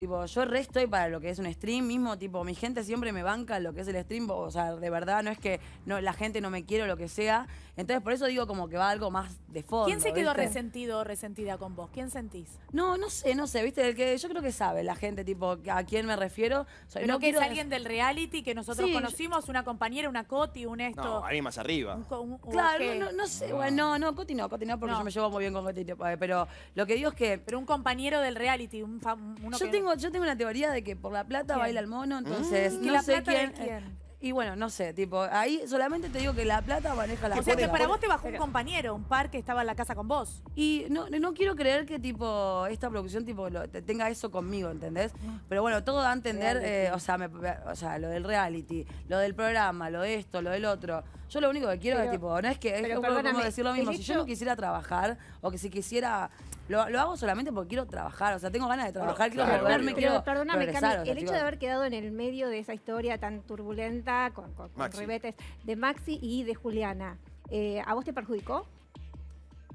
Tipo, yo re estoy para lo que es un stream mismo, tipo, mi gente siempre me banca lo que es el stream, o sea, de verdad, no es que no, la gente no me quiere o lo que sea. Entonces, por eso digo como que va algo más de fondo. ¿Quién se quedó resentido o resentida con vos? ¿Quién sentís? No, no sé, no sé, viste, que yo creo que sabe la gente, tipo, a quién me refiero. no que es alguien del reality que nosotros conocimos, una compañera, una Coti, un esto. No, alguien más arriba. claro, no, no, sé, bueno, no, no, Coti no, Coti no, porque yo me llevo muy bien con Coti, eh, pero lo que digo es que... Pero un compañero del reality, un, tengo yo tengo una teoría de que por la plata baila el mono, mm, entonces no sé quién? Eh, y bueno, no sé, tipo, ahí solamente te digo que la plata maneja la O sea que para vos te bajó un compañero, un par que estaba en la casa con vos. Y no, quiero creer que tipo esta producción tipo tenga eso conmigo, ¿entendés? Ah. Pero bueno, todo da a entender, eh, o, sea, o sea, lo del reality, lo del programa, lo de esto, lo del otro. Yo lo único que quiero es tipo, no es que es decir lo mismo. Si yo no quisiera trabajar o que si quisiera, lo, hago solamente porque quiero trabajar, o sea, tengo ganas de trabajar, quiero quiero Pero perdóname, el hecho de haber quedado en el medio de esa historia tan turbulenta con, ribetes, de Maxi y de Juliana. Eh, ¿A vos te perjudicó?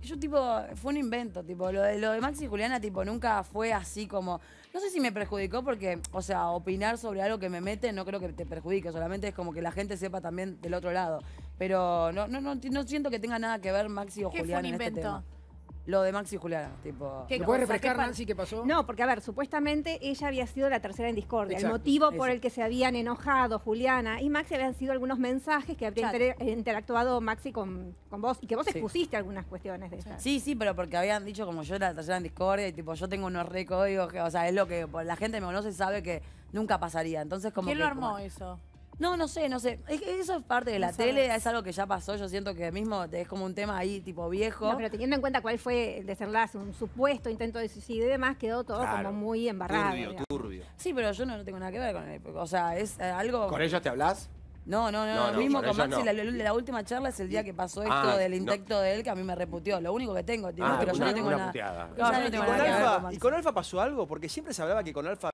Yo, tipo, fue un invento, tipo, lo de, Maxi y Juliana, tipo, nunca fue así como. No sé si me perjudicó porque, o sea, opinar sobre algo que me mete no creo que te perjudique, solamente es como que la gente sepa también del otro lado. Pero no, no, no, siento que tenga nada que ver Maxi o Juliana fue un invento? en este tema. Lo de Maxi y Juliana, tipo. ¿Lo puedes refrescar, Nancy, qué pasó? No, porque a ver, supuestamente ella había sido la tercera en discordia. el motivo por el que se habían enojado Juliana y Maxi habían sido algunos mensajes que habría interactuado Maxi con, con vos y que vos expusiste algunas cuestiones de esas. Sí, sí, pero porque habían dicho como yo era la tercera en discordia y tipo yo tengo unos re o sea, es lo que la gente me conoce y sabe que nunca pasaría. Entonces como ¿Quién lo armó eso? No, no sé, no sé. eso es parte de la tele, es algo que ya pasó. Yo siento que mismo es como un tema ahí tipo viejo. No, pero teniendo en cuenta cuál fue el desenlace, un supuesto intento de suicidio y demás, quedó todo como muy embarrado. Turbio, turbio. Sí, pero yo no, tengo nada que ver con él. O sea, es eh, algo. ¿Con ella te hablas? No, no, no, mismo con Maxi, la, última charla es el día que pasó esto ah, del intento de él que a mí me reputió. Lo único que tengo, ah, pero yo no tengo nada. no ah, ¿Y tengo ¿Y con Alfa pasó algo? Porque siempre se hablaba que con Alfa